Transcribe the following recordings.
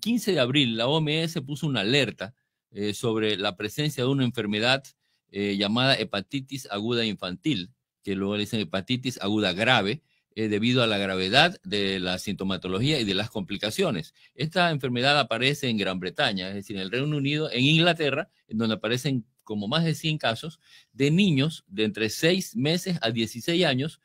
15 de abril, la OMS puso una alerta eh, sobre la presencia de una enfermedad eh, llamada hepatitis aguda infantil, que luego le dicen hepatitis aguda grave, eh, debido a la gravedad de la sintomatología y de las complicaciones. Esta enfermedad aparece en Gran Bretaña, es decir, en el Reino Unido, en Inglaterra, en donde aparecen como más de 100 casos de niños de entre 6 meses a 16 años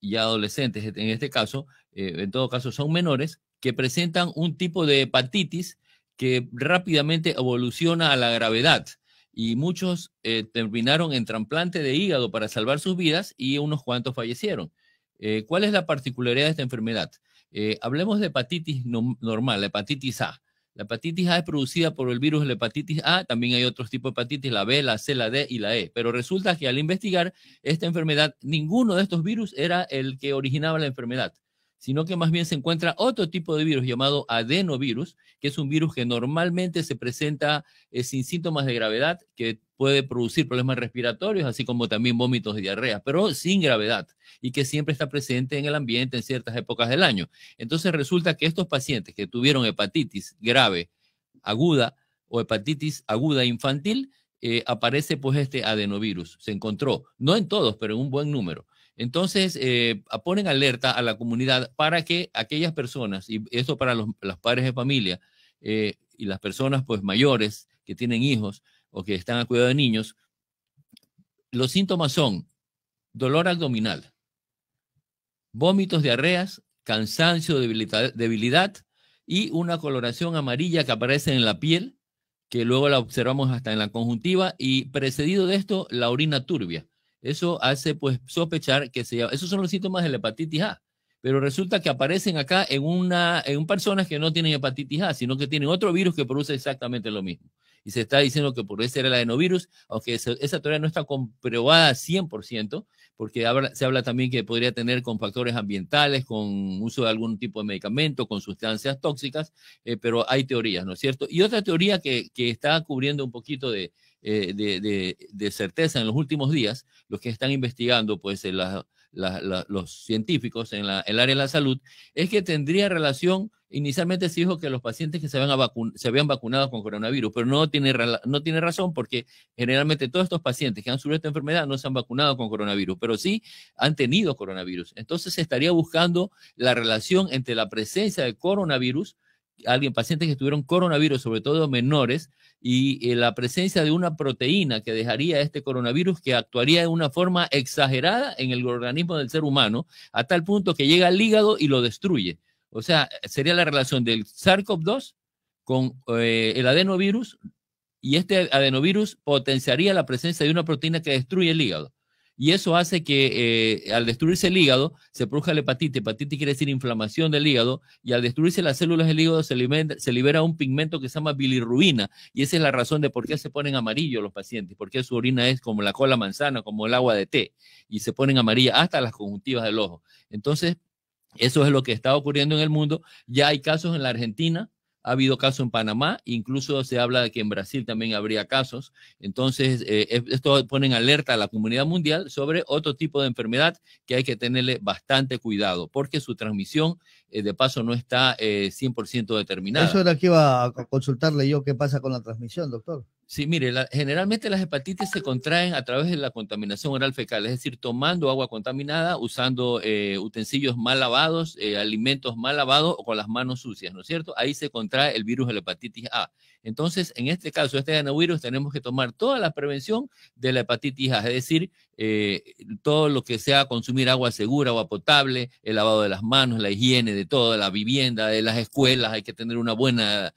y adolescentes, en este caso, en todo caso son menores, que presentan un tipo de hepatitis que rápidamente evoluciona a la gravedad y muchos eh, terminaron en trasplante de hígado para salvar sus vidas y unos cuantos fallecieron. Eh, ¿Cuál es la particularidad de esta enfermedad? Eh, hablemos de hepatitis normal, la hepatitis A. La hepatitis A es producida por el virus de la hepatitis A, también hay otros tipos de hepatitis, la B, la C, la D y la E, pero resulta que al investigar esta enfermedad, ninguno de estos virus era el que originaba la enfermedad sino que más bien se encuentra otro tipo de virus llamado adenovirus, que es un virus que normalmente se presenta eh, sin síntomas de gravedad, que puede producir problemas respiratorios, así como también vómitos y diarrea, pero sin gravedad y que siempre está presente en el ambiente en ciertas épocas del año. Entonces resulta que estos pacientes que tuvieron hepatitis grave, aguda o hepatitis aguda infantil, eh, aparece pues este adenovirus. Se encontró, no en todos, pero en un buen número. Entonces, eh, ponen alerta a la comunidad para que aquellas personas, y eso para los, padres de familia eh, y las personas pues mayores que tienen hijos o que están a cuidado de niños, los síntomas son dolor abdominal, vómitos, diarreas, cansancio, debilidad y una coloración amarilla que aparece en la piel, que luego la observamos hasta en la conjuntiva, y precedido de esto, la orina turbia eso hace pues sospechar que se Esos son los síntomas de la hepatitis A. Pero resulta que aparecen acá en, una, en personas que no tienen hepatitis A, sino que tienen otro virus que produce exactamente lo mismo y se está diciendo que podría este ser el adenovirus, aunque esa, teoría no está comprobada 100%, porque se habla también que podría tener con factores ambientales, con uso de algún tipo de medicamento, con sustancias tóxicas, eh, pero hay teorías, ¿no es cierto? Y otra teoría que, está cubriendo un poquito eh, de, de, certeza en los últimos días, los que están investigando, pues, los científicos en, en el área de la salud, es que tendría relación Inicialmente se dijo que los pacientes que se habían, vacunado con coronavirus, pero no tiene, no tiene razón porque generalmente todos estos pacientes que han sufrido esta enfermedad no se han vacunado con coronavirus, pero sí han tenido coronavirus. Entonces se estaría buscando la relación entre la presencia de coronavirus, alguien, pacientes que tuvieron coronavirus, sobre todo menores, y eh, la presencia de una proteína que dejaría este coronavirus que actuaría de una forma exagerada en el organismo del ser humano, a tal punto que llega al hígado y lo destruye. O sea, sería la relación del SARS-CoV-2 con eh, el adenovirus y este adenovirus potenciaría la presencia de una proteína que destruye el hígado. Y eso hace que eh, al destruirse el hígado se produzca la hepatitis. Hepatitis quiere decir inflamación del hígado y al destruirse las células del hígado se libera, un pigmento que se llama bilirrubina y esa es la razón de por qué se ponen amarillos los pacientes, porque su orina es como la cola manzana, como el agua de té y se ponen amarilla hasta las conjuntivas del ojo. Entonces, eso es lo que está ocurriendo en el mundo. Ya hay casos en la Argentina, ha habido casos en Panamá, incluso se habla de que en Brasil también habría casos. Entonces, eh, esto pone en alerta a la comunidad mundial sobre otro tipo de enfermedad que hay que tenerle bastante cuidado, porque su transmisión, eh, de paso, no está 100% eh, determinada. Eso era que iba a consultarle yo qué pasa con la transmisión, doctor. Sí, mire, generalmente las hepatitis se contraen a través de la contaminación oral fecal, es decir, tomando agua contaminada, usando eh, utensilios mal lavados, eh, alimentos mal lavados o con las manos sucias, ¿no es cierto? Ahí se contrae el virus de la hepatitis A. Entonces, en este caso, este anovirus, tenemos que tomar toda la prevención de la hepatitis A, es decir, eh, todo lo que sea consumir agua segura, agua potable, el lavado de las manos, la higiene de toda la vivienda, de las escuelas, hay que tener una buena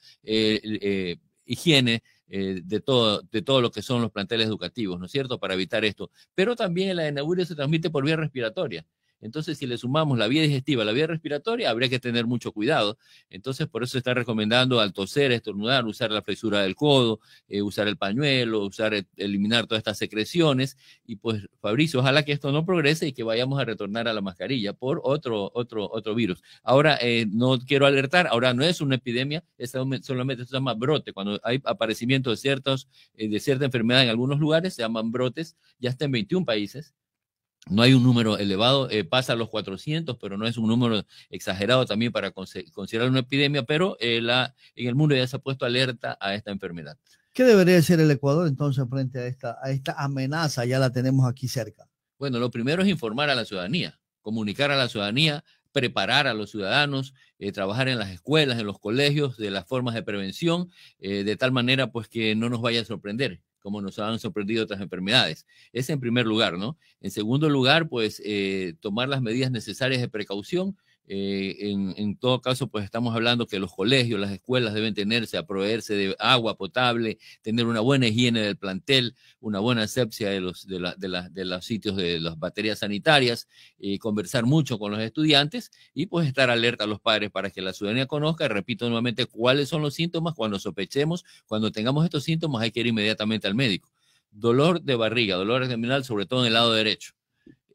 higiene eh, de, todo, de lo que son los planteles educativos, ¿no es cierto?, para evitar esto. Pero también la enauria se transmite por vía respiratoria. Entonces, si le sumamos la vía digestiva, la vía respiratoria, habría que tener mucho cuidado. Entonces, por eso se está recomendando al toser, estornudar, usar la fresura del codo, eh, usar el pañuelo, usar eh, eliminar todas estas secreciones. Y pues, Fabricio, ojalá que esto no progrese y que vayamos a retornar a la mascarilla por otro, otro, otro virus. Ahora, eh, no quiero alertar, ahora no es una epidemia, solamente se llama brote. Cuando hay aparecimiento de, ciertos, de cierta enfermedad en algunos lugares, se llaman brotes, ya está en 21 países no hay un número elevado, eh, pasa a los 400, pero no es un número exagerado también para considerar una epidemia, pero eh, la, en el mundo ya se ha puesto alerta a esta enfermedad. ¿Qué debería hacer el Ecuador entonces frente a esta, amenaza? Ya la tenemos aquí cerca. Bueno, lo primero es informar a la ciudadanía, comunicar a la ciudadanía, preparar a los ciudadanos, eh, trabajar en las escuelas, en los colegios, de las formas de prevención, de tal manera pues que no nos vaya a sorprender como nos han sorprendido otras enfermedades. Es en primer lugar, ¿no? En segundo lugar, pues eh, tomar las medidas necesarias de precaución eh, en, todo caso, pues estamos hablando que los colegios, las escuelas deben tenerse a proveerse de agua potable, tener una buena higiene del plantel, una buena asepsia de los, de de los sitios de las baterías sanitarias, y eh, conversar mucho con los estudiantes y pues estar alerta a los padres para que la ciudadanía conozca, repito nuevamente, cuáles son los síntomas. Cuando sospechemos, cuando tengamos estos síntomas, hay que ir inmediatamente al médico. Dolor de barriga, dolor abdominal, sobre todo en el lado derecho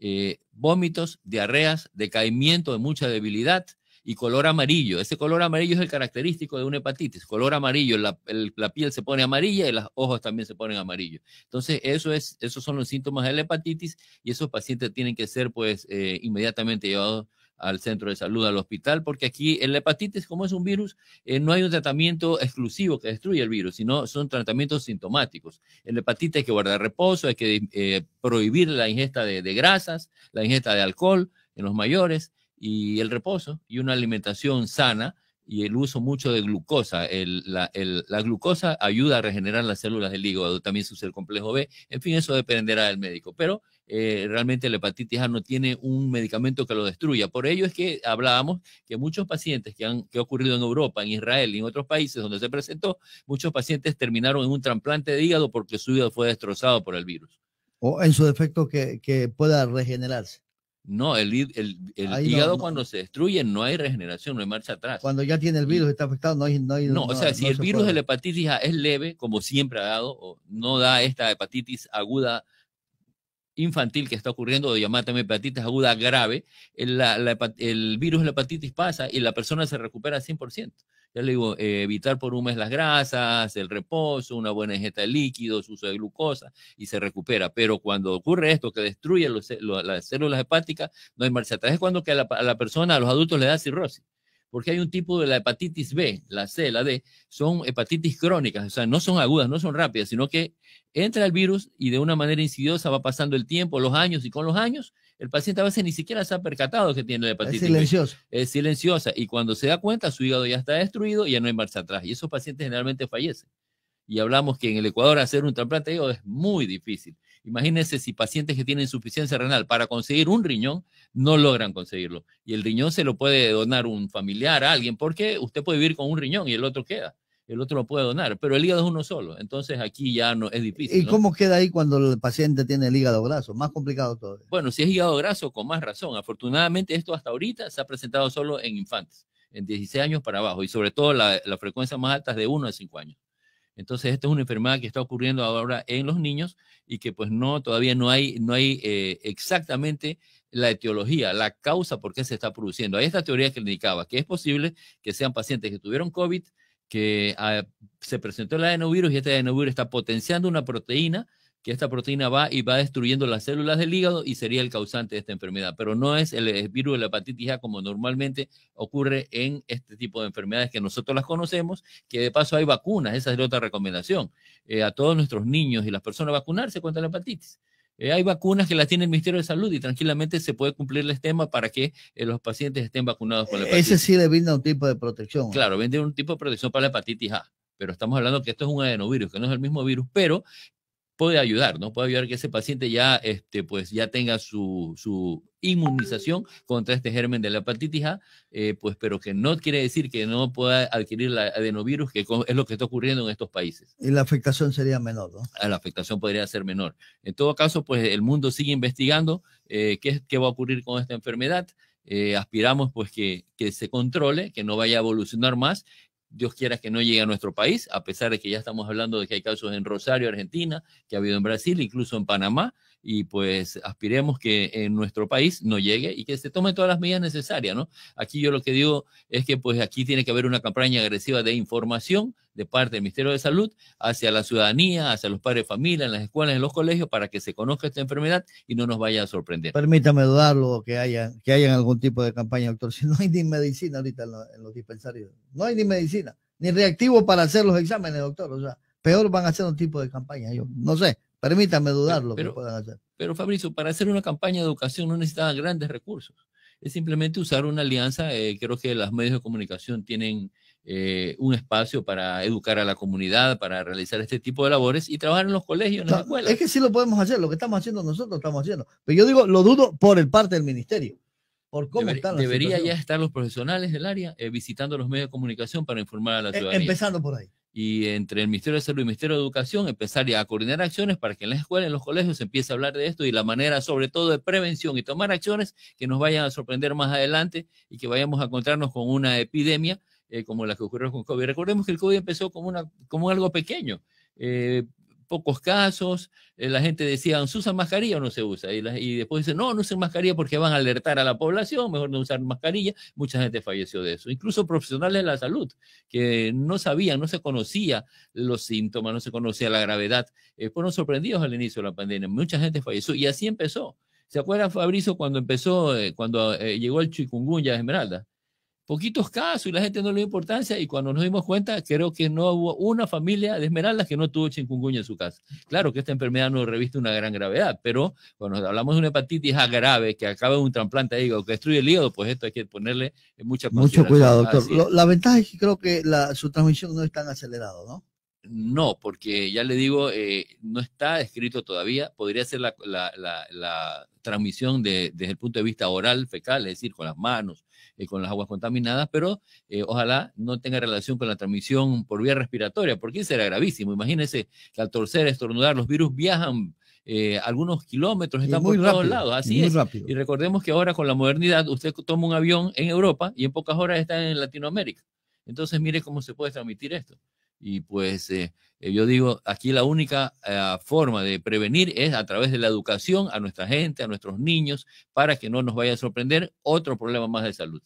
eh, vómitos, diarreas, decaimiento de mucha debilidad y color amarillo. Ese color amarillo es el característico de una hepatitis. Color amarillo, la, piel se pone amarilla y los ojos también se ponen amarillos. Entonces, eso es, esos son los síntomas de la hepatitis y esos pacientes tienen que ser pues eh, inmediatamente llevados al centro de salud, al hospital, porque aquí el hepatitis, como es un virus, eh, no hay un tratamiento exclusivo que destruye el virus, sino son tratamientos sintomáticos. El hepatitis hay que guardar reposo, hay que eh, prohibir la ingesta de, de grasas, la ingesta de alcohol en los mayores y el reposo y una alimentación sana y el uso mucho de glucosa. la, glucosa ayuda a regenerar las células del hígado, también su ser complejo B. En fin, eso dependerá del médico. Pero eh, realmente la hepatitis A no tiene un medicamento que lo destruya. Por ello es que hablábamos que muchos pacientes que han que ha ocurrido en Europa, en Israel y en otros países donde se presentó, muchos pacientes terminaron en un trasplante de hígado porque su hígado fue destrozado por el virus. O en su defecto que pueda regenerarse. No, el, hígado cuando se destruye no hay regeneración, no hay marcha atrás. Cuando ya tiene el virus y está afectado, no hay... No, no o sea, si el virus de la hepatitis es leve, como siempre ha dado, o no da esta hepatitis aguda infantil que está ocurriendo, o llamada hepatitis aguda grave, el, el virus de la hepatitis pasa y la persona se recupera 100%. Ya le digo, eh, evitar por un mes las grasas, el reposo, una buena ingesta de líquidos, uso de glucosa y se recupera. Pero cuando ocurre esto que destruye las células hepáticas, no hay marcha atrás. Es cuando que a la persona, a los adultos le da cirrosis porque hay un tipo de la hepatitis B, la C, la D, son hepatitis crónicas, o sea, no son agudas, no son rápidas, sino que entra el virus y de una manera insidiosa va pasando el tiempo, los años, y con los años el paciente a veces ni siquiera se ha percatado que tiene la hepatitis es silenciosa. Es silenciosa, y cuando se da cuenta su hígado ya está destruido y ya no hay marcha atrás, y esos pacientes generalmente fallecen. Y hablamos que en el Ecuador hacer un trasplante es muy difícil. Imagínense si pacientes que tienen insuficiencia renal para conseguir un riñón no logran conseguirlo. Y el riñón se lo puede donar un familiar, a alguien, porque usted puede vivir con un riñón y el otro queda. El otro lo puede donar, pero el hígado es uno solo. Entonces aquí ya no es difícil. ¿Y cómo queda ahí cuando el paciente tiene el hígado graso? Más complicado todo Bueno, si es hígado graso, con más razón. Afortunadamente, esto hasta ahorita se ha presentado solo en infantes, en 16 años para abajo, y sobre todo la, la frecuencia más alta es de 1 a 5 años. Entonces, esta es una enfermedad que está ocurriendo ahora en los niños y que pues no, todavía no hay, no hay eh, exactamente la etiología, la causa por qué se está produciendo. Hay esta teoría que le indicaba que es posible que sean pacientes que tuvieron COVID, que ah, se presentó el adenovirus y este adenovirus está potenciando una proteína que esta proteína va y va destruyendo las células del hígado y sería el causante de esta enfermedad, pero no es el virus de la hepatitis A como normalmente ocurre en este tipo de enfermedades que nosotros las conocemos, que de paso hay vacunas, esa es la otra recomendación, eh, a todos nuestros niños y las personas vacunarse contra la hepatitis. Eh, hay vacunas que las tiene el Ministerio de Salud y tranquilamente se puede cumplir el esquema para que eh, los pacientes estén vacunados con la hepatitis. Ese sí le brinda un tipo de protección. Claro, brinda un tipo de protección para la hepatitis A pero estamos hablando que esto es un adenovirus, que no es el mismo virus, pero puede ayudar, ¿no? Puede ayudar que ese paciente ya, este, pues, ya tenga su, inmunización contra este germen de la hepatitis A, eh, pues, pero que no quiere decir que no pueda adquirir el adenovirus, que es lo que está ocurriendo en estos países. Y la afectación sería menor, ¿no? Ah, la afectación podría ser menor. En todo caso, pues, el mundo sigue investigando eh, qué, qué va a ocurrir con esta enfermedad. Eh, aspiramos pues que, que, se controle, que no vaya a evolucionar más Dios quiera que no llegue a nuestro país, a pesar de que ya estamos hablando de que hay casos en Rosario, Argentina, que ha habido en Brasil, incluso en Panamá, y pues aspiremos que en nuestro país no llegue y que se tomen todas las medidas necesarias, ¿no? Aquí yo lo que digo es que pues aquí tiene que haber una campaña agresiva de información, de parte del Ministerio de Salud hacia la ciudadanía, hacia los padres de familia, en las escuelas, en los colegios, para que se conozca esta enfermedad y no nos vaya a sorprender. Permítame dudarlo que haya, que haya algún tipo de campaña, doctor. Si no hay ni medicina ahorita en, los dispensarios, no hay ni medicina, ni reactivo para hacer los exámenes, doctor. O sea, peor van a hacer un tipo de campaña. Yo no sé, permítame dudarlo pero, que puedan hacer. Pero Fabricio, para hacer una campaña de educación no necesitan grandes recursos. Es simplemente usar una alianza. Eh, creo que los medios de comunicación tienen eh, un espacio para educar a la comunidad, para realizar este tipo de labores y trabajar en los colegios, en las escuelas. Es que sí lo podemos hacer, lo que estamos haciendo nosotros estamos haciendo. Pero yo digo, lo dudo por el parte del ministerio. Por cómo debería ya estar los profesionales del área eh, visitando los medios de comunicación para informar a la e, ciudadanía. Empezando por ahí. Y entre el Ministerio de Salud y el Ministerio de Educación, empezar a coordinar acciones para que en las escuelas, en los colegios, se empiece a hablar de esto y la manera, sobre todo, de prevención y tomar acciones que nos vayan a sorprender más adelante y que vayamos a encontrarnos con una epidemia eh, como las que ocurrieron con COVID. Recordemos que el COVID empezó como, una, como algo pequeño. Eh, pocos casos, eh, la gente decía, ¿se usa mascarilla o no se usa? Y, después dice, no, no usen mascarilla porque van a alertar a la población, mejor no usar mascarilla. Mucha gente falleció de eso. Incluso profesionales de la salud que no sabían, no se conocía los síntomas, no se conocía la gravedad, fueron sorprendidos al inicio de la pandemia. Mucha gente falleció y así empezó. ¿Se acuerdan, Fabrizio, cuando empezó, cuando llegó el chikungunya a Esmeralda? poquitos casos y la gente no le dio importancia y cuando nos dimos cuenta, creo que no hubo una familia de Esmeraldas que no tuvo chikungunya en su casa. Claro que esta enfermedad no reviste una gran gravedad, pero cuando hablamos de una hepatitis A grave que acaba un trasplante digo que destruye el hígado, pues esto hay que ponerle mucha Mucho cuidado, doctor. la ventaja es que creo que su transmisión no es tan acelerada, ¿no? No, porque ya le digo, eh, no está escrito todavía. Podría ser la, transmisión desde el punto de vista oral, fecal, es decir, con las manos, eh, con las aguas contaminadas, pero eh, ojalá no tenga relación con la transmisión por vía respiratoria, porque será gravísimo. Imagínense que al torcer, estornudar, los virus viajan eh, algunos kilómetros, están por todos lados, así es. Rápido. Y recordemos que ahora con la modernidad, usted toma un avión en Europa y en pocas horas está en Latinoamérica. Entonces, mire cómo se puede transmitir esto. Y pues eh, eh, yo digo, aquí la única ah, forma de prevenir es a través de la educación a nuestra gente, a nuestros niños, para que no nos vaya a sorprender otro problema más de salud.